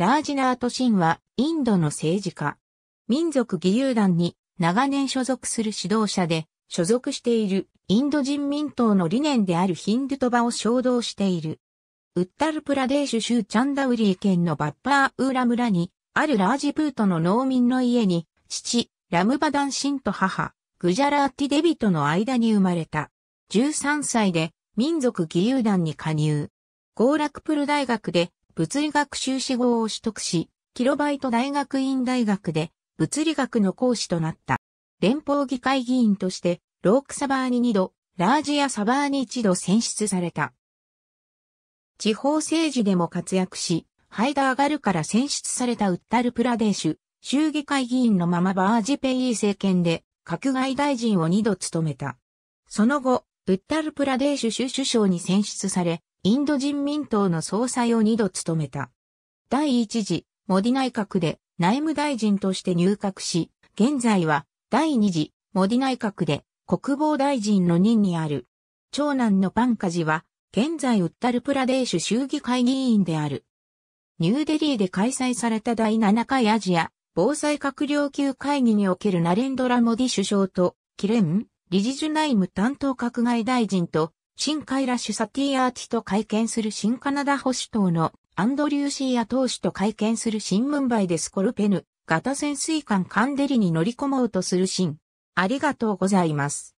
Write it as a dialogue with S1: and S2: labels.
S1: ラージナート・シンは、インドの政治家。民族義勇団に長年所属する指導者で、所属しているインド人民党の理念であるヒンドゥトバを衝動している。ウッタルプラデーシュ州チャンダウリー県のバッパーウーラ村に、あるラージプートの農民の家に、父、ラムバダンシンと母、グジャラーティデビとの間に生まれた。13歳で民族義勇団に加入。ゴーラクプル大学で物理学修士号を取得し、キロバイト大学院大学で物理学の講師となった。連邦議会議員として、ロークサバーに2度、ラージやサバーに1度選出された。地方政治でも活躍し、ハイダーガルから選出されたウッタルプラデーシュ、州議会議員のままバージペイー政権で、閣外大臣を2度務めた。その後、ウッタルプラデーシュ州首相に選出され、インド人民党の総裁を二度務めた。第一次、モディ内閣で内務大臣として入閣し、現在は第二次、モディ内閣で国防大臣の任にある。長男のパンカジは、現在ウッタルプラデーシュ衆議会議員である。ニューデリーで開催された第7回アジア防災閣僚級会議におけるナレンドラモディ首相と、キレン、理事ジュ内務担当閣外大臣と、新カイラシュ・サティアーティと会見する新カナダ保守党のアンドリューシーア党首と会見する新ムンバイでスコルペヌ、型潜水艦カンデリに乗り込もうとする新。ありがとうございます。